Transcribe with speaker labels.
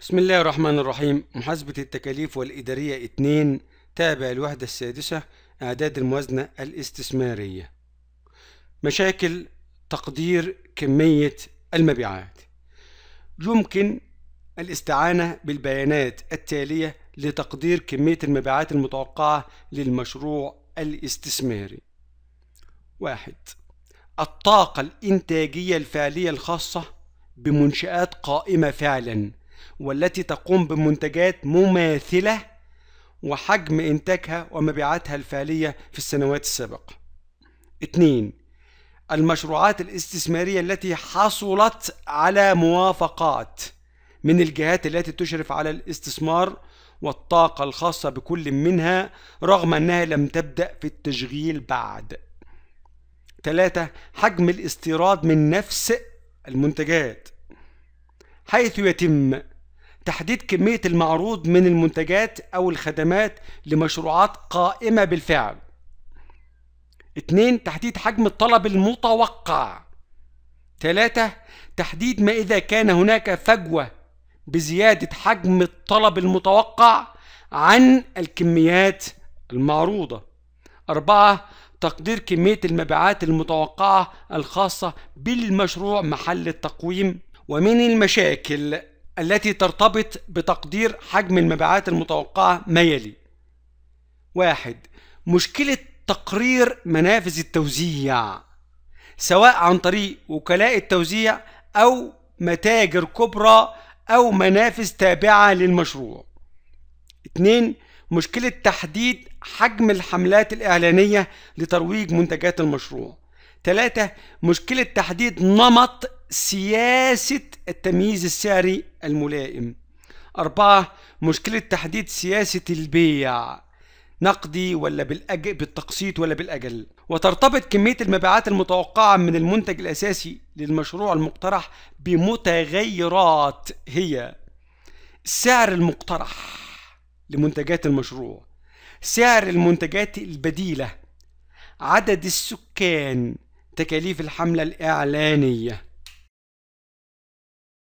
Speaker 1: بسم الله الرحمن الرحيم محاسبة التكاليف والإدارية 2 تابع الوحدة السادسة أعداد الموازنة الاستثمارية مشاكل تقدير كمية المبيعات يمكن الاستعانة بالبيانات التالية لتقدير كمية المبيعات المتوقعة للمشروع الاستثماري واحد الطاقة الإنتاجية الفعلية الخاصة بمنشآت قائمة فعلا والتي تقوم بمنتجات مماثلة وحجم إنتاجها ومبيعاتها الفعلية في السنوات السابقة. اثنين المشروعات الاستثمارية التي حصلت على موافقات من الجهات التي تشرف على الاستثمار والطاقة الخاصة بكل منها رغم أنها لم تبدأ في التشغيل بعد. ثلاثة حجم الاستيراد من نفس المنتجات حيث يتم تحديد كمية المعروض من المنتجات أو الخدمات لمشروعات قائمة بالفعل. اتنين تحديد حجم الطلب المتوقع. تلاتة تحديد ما إذا كان هناك فجوة بزيادة حجم الطلب المتوقع عن الكميات المعروضة. أربعة تقدير كمية المبيعات المتوقعة الخاصة بالمشروع محل التقويم ومن المشاكل التي ترتبط بتقدير حجم المبيعات المتوقعة ما يلي واحد مشكلة تقرير منافذ التوزيع سواء عن طريق وكلاء التوزيع أو متاجر كبرى أو منافذ تابعة للمشروع اثنين مشكلة تحديد حجم الحملات الإعلانية لترويج منتجات المشروع ثلاثة مشكلة تحديد نمط سياسة التمييز السعري الملائم أربعة مشكلة تحديد سياسة البيع نقدي ولا بالأج... بالتقسيط ولا بالأجل وترتبط كمية المبيعات المتوقعة من المنتج الأساسي للمشروع المقترح بمتغيرات هي سعر المقترح لمنتجات المشروع سعر المنتجات البديلة عدد السكان تكاليف الحملة الإعلانية